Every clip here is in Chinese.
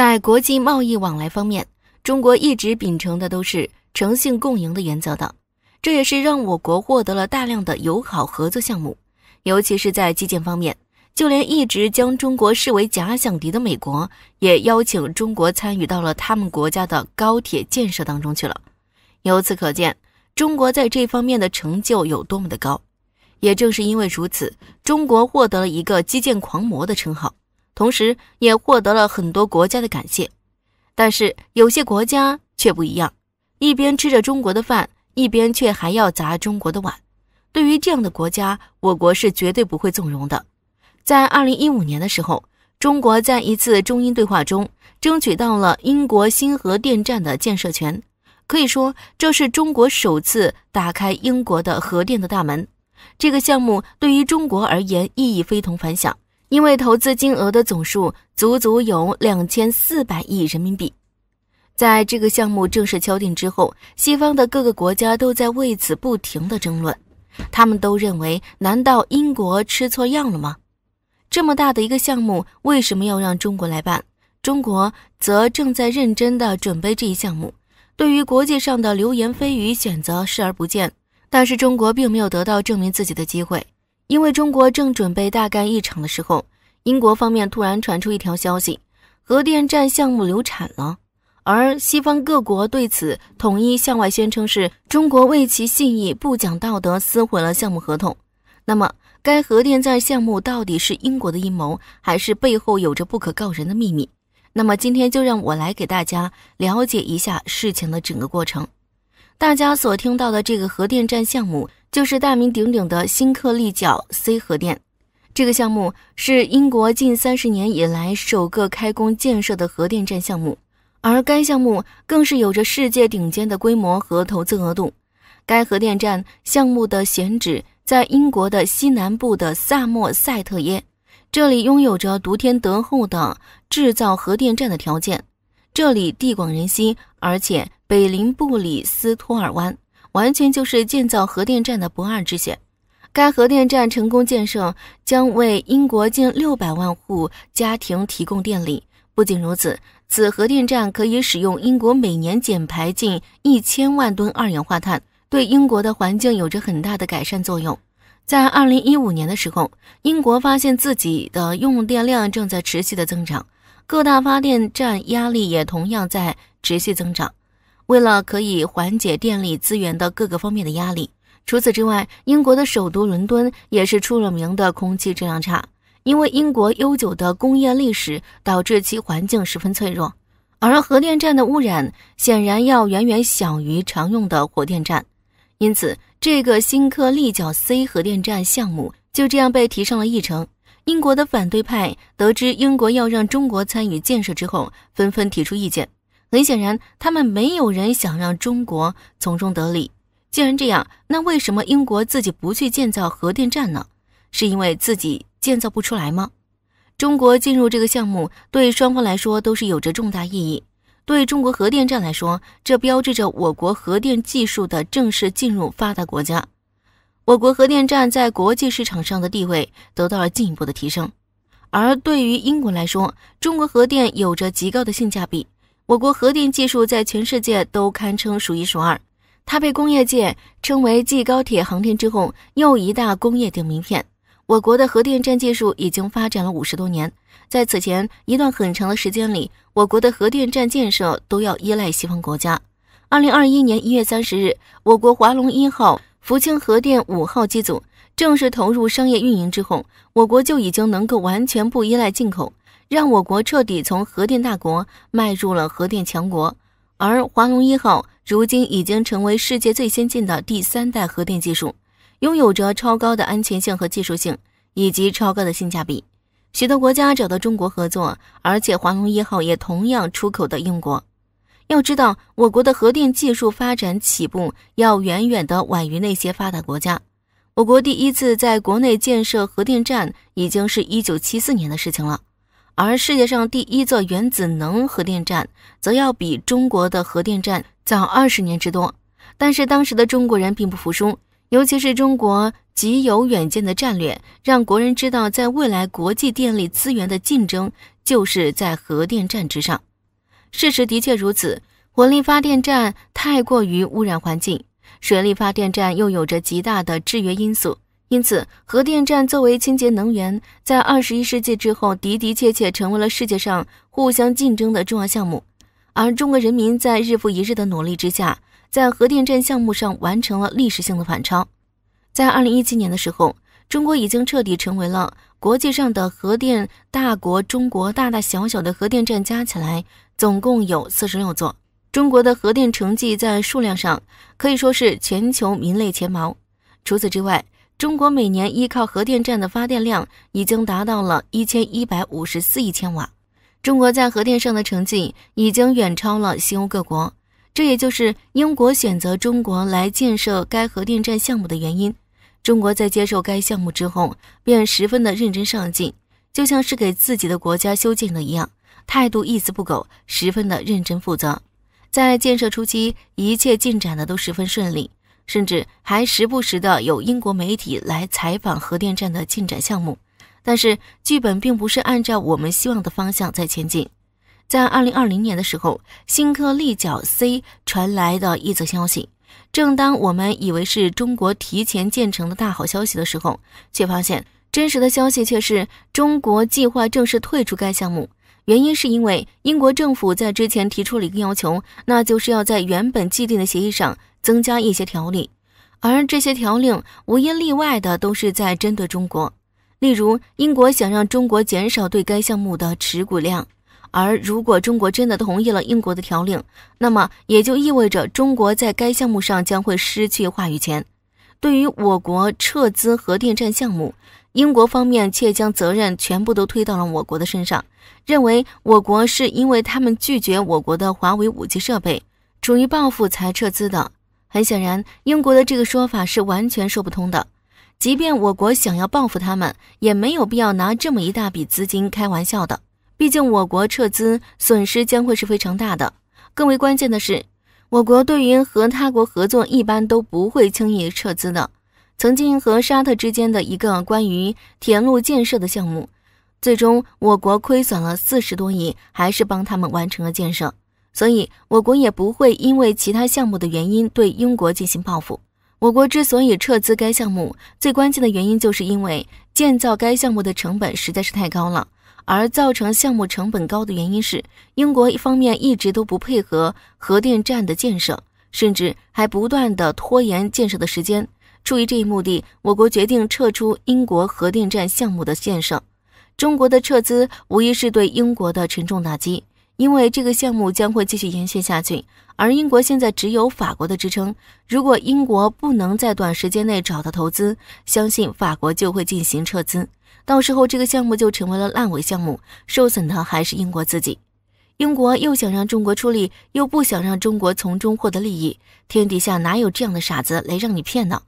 在国际贸易往来方面，中国一直秉承的都是诚信共赢的原则的，这也是让我国获得了大量的友好合作项目，尤其是在基建方面，就连一直将中国视为假想敌的美国，也邀请中国参与到了他们国家的高铁建设当中去了。由此可见，中国在这方面的成就有多么的高。也正是因为如此，中国获得了一个基建狂魔的称号。同时，也获得了很多国家的感谢，但是有些国家却不一样，一边吃着中国的饭，一边却还要砸中国的碗。对于这样的国家，我国是绝对不会纵容的。在二零一五年的时候，中国在一次中英对话中争取到了英国新核电站的建设权，可以说这是中国首次打开英国的核电的大门。这个项目对于中国而言意义非同凡响。因为投资金额的总数足足有两千四百亿人民币，在这个项目正式敲定之后，西方的各个国家都在为此不停的争论，他们都认为：难道英国吃错药了吗？这么大的一个项目，为什么要让中国来办？中国则正在认真的准备这一项目，对于国际上的流言蜚语选择视而不见，但是中国并没有得到证明自己的机会。因为中国正准备大干一场的时候，英国方面突然传出一条消息：核电站项目流产了。而西方各国对此统一向外宣称，是中国为其信义不讲道德，撕毁了项目合同。那么，该核电站项目到底是英国的阴谋，还是背后有着不可告人的秘密？那么今天就让我来给大家了解一下事情的整个过程。大家所听到的这个核电站项目。就是大名鼎鼎的新克利角 C 核电，这个项目是英国近三十年以来首个开工建设的核电站项目，而该项目更是有着世界顶尖的规模和投资额度。该核电站项目的选址在英国的西南部的萨默塞特耶，这里拥有着得天独厚的制造核电站的条件，这里地广人稀，而且北临布里斯托尔湾。完全就是建造核电站的不二之选。该核电站成功建设将为英国近六百万户家庭提供电力。不仅如此，此核电站可以使用英国每年减排近一千万吨二氧化碳，对英国的环境有着很大的改善作用。在二零一五年的时候，英国发现自己的用电量正在持续的增长，各大发电站压力也同样在持续增长。为了可以缓解电力资源的各个方面的压力，除此之外，英国的首都伦敦也是出了名的空气质量差，因为英国悠久的工业历史导致其环境十分脆弱，而核电站的污染显然要远远小于常用的火电站，因此这个新科利角 C 核电站项目就这样被提上了议程。英国的反对派得知英国要让中国参与建设之后，纷纷提出意见。很显然，他们没有人想让中国从中得利。既然这样，那为什么英国自己不去建造核电站呢？是因为自己建造不出来吗？中国进入这个项目对双方来说都是有着重大意义。对中国核电站来说，这标志着我国核电技术的正式进入发达国家，我国核电站在国际市场上的地位得到了进一步的提升。而对于英国来说，中国核电有着极高的性价比。我国核电技术在全世界都堪称数一数二，它被工业界称为继高铁、航天之后又一大工业顶名片。我国的核电站技术已经发展了五十多年，在此前一段很长的时间里，我国的核电站建设都要依赖西方国家。二零二一年一月三十日，我国华龙一号福清核电五号机组正式投入商业运营之后，我国就已经能够完全不依赖进口。让我国彻底从核电大国迈入了核电强国，而华龙一号如今已经成为世界最先进的第三代核电技术，拥有着超高的安全性和技术性，以及超高的性价比。许多国家找到中国合作，而且华龙一号也同样出口到英国。要知道，我国的核电技术发展起步要远远的晚于那些发达国家。我国第一次在国内建设核电站，已经是一九七四年的事情了。而世界上第一座原子能核电站，则要比中国的核电站早二十年之多。但是当时的中国人并不服输，尤其是中国极有远见的战略，让国人知道，在未来国际电力资源的竞争，就是在核电站之上。事实的确如此，火力发电站太过于污染环境，水力发电站又有着极大的制约因素。因此，核电站作为清洁能源，在二十一世纪之后的的确确成为了世界上互相竞争的重要项目。而中国人民在日复一日的努力之下，在核电站项目上完成了历史性的反超。在二零一七年的时候，中国已经彻底成为了国际上的核电大国。中国大大小小的核电站加起来总共有四十六座，中国的核电成绩在数量上可以说是全球名列前茅。除此之外，中国每年依靠核电站的发电量已经达到了一千一百五十四亿千瓦。中国在核电上的成绩已经远超了西欧各国，这也就是英国选择中国来建设该核电站项目的原因。中国在接受该项目之后，便十分的认真上进，就像是给自己的国家修建的一样，态度一丝不苟，十分的认真负责。在建设初期，一切进展的都十分顺利。甚至还时不时的有英国媒体来采访核电站的进展项目，但是剧本并不是按照我们希望的方向在前进。在二零二零年的时候，新科立角 C 传来的一则消息，正当我们以为是中国提前建成的大好消息的时候，却发现真实的消息却是中国计划正式退出该项目。原因是因为英国政府在之前提出了一个要求，那就是要在原本既定的协议上增加一些条例，而这些条令无一例外的都是在针对中国。例如，英国想让中国减少对该项目的持股量，而如果中国真的同意了英国的条令，那么也就意味着中国在该项目上将会失去话语权。对于我国撤资核电站项目，英国方面却将责任全部都推到了我国的身上，认为我国是因为他们拒绝我国的华为五 G 设备，出于报复才撤资的。很显然，英国的这个说法是完全说不通的。即便我国想要报复他们，也没有必要拿这么一大笔资金开玩笑的。毕竟，我国撤资损失将会是非常大的。更为关键的是。我国对于和他国合作，一般都不会轻易撤资的。曾经和沙特之间的一个关于铁路建设的项目，最终我国亏损了四十多亿，还是帮他们完成了建设。所以，我国也不会因为其他项目的原因对英国进行报复。我国之所以撤资该项目，最关键的原因就是因为建造该项目的成本实在是太高了。而造成项目成本高的原因是，英国一方面一直都不配合核电站的建设，甚至还不断的拖延建设的时间。出于这一目的，我国决定撤出英国核电站项目的建设。中国的撤资无疑是对英国的沉重打击，因为这个项目将会继续延续下去。而英国现在只有法国的支撑，如果英国不能在短时间内找到投资，相信法国就会进行撤资。到时候这个项目就成为了烂尾项目，受损的还是英国自己。英国又想让中国出力，又不想让中国从中获得利益，天底下哪有这样的傻子来让你骗呢？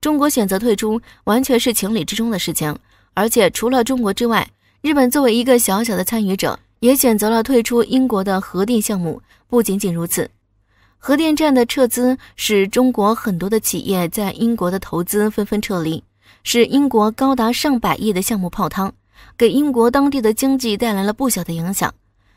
中国选择退出完全是情理之中的事情。而且除了中国之外，日本作为一个小小的参与者，也选择了退出英国的核电项目。不仅仅如此，核电站的撤资使中国很多的企业在英国的投资纷纷撤离。使英国高达上百亿的项目泡汤，给英国当地的经济带来了不小的影响。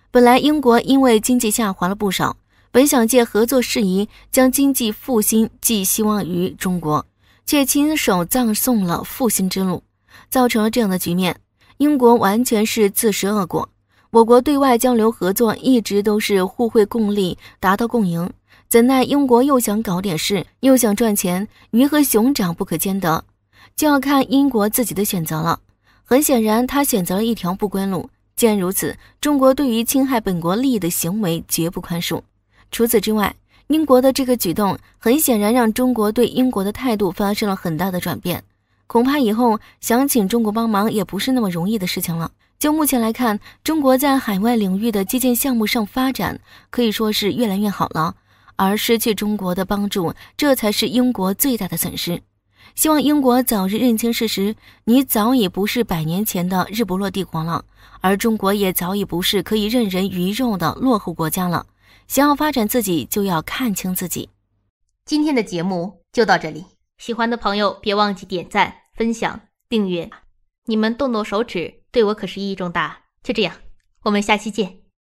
本来英国因为经济下滑了不少，本想借合作事宜将经济复兴寄希望于中国，却亲手葬送了复兴之路，造成了这样的局面。英国完全是自食恶果。我国对外交流合作一直都是互惠共利，达到共赢。怎奈英国又想搞点事，又想赚钱，鱼和熊掌不可兼得。就要看英国自己的选择了。很显然，他选择了一条不归路。既然如此，中国对于侵害本国利益的行为绝不宽恕。除此之外，英国的这个举动很显然让中国对英国的态度发生了很大的转变。恐怕以后想请中国帮忙也不是那么容易的事情了。就目前来看，中国在海外领域的基建项目上发展可以说是越来越好了。而失去中国的帮助，这才是英国最大的损失。希望英国早日认清事实，你早已不是百年前的日不落帝国了，而中国也早已不是可以任人鱼肉的落后国家了。想要发展自己，就要看清自己。今天的节目就到这里，喜欢的朋友别忘记点赞、分享、订阅，你们动动手指对我可是意义重大。就这样，我们下期见。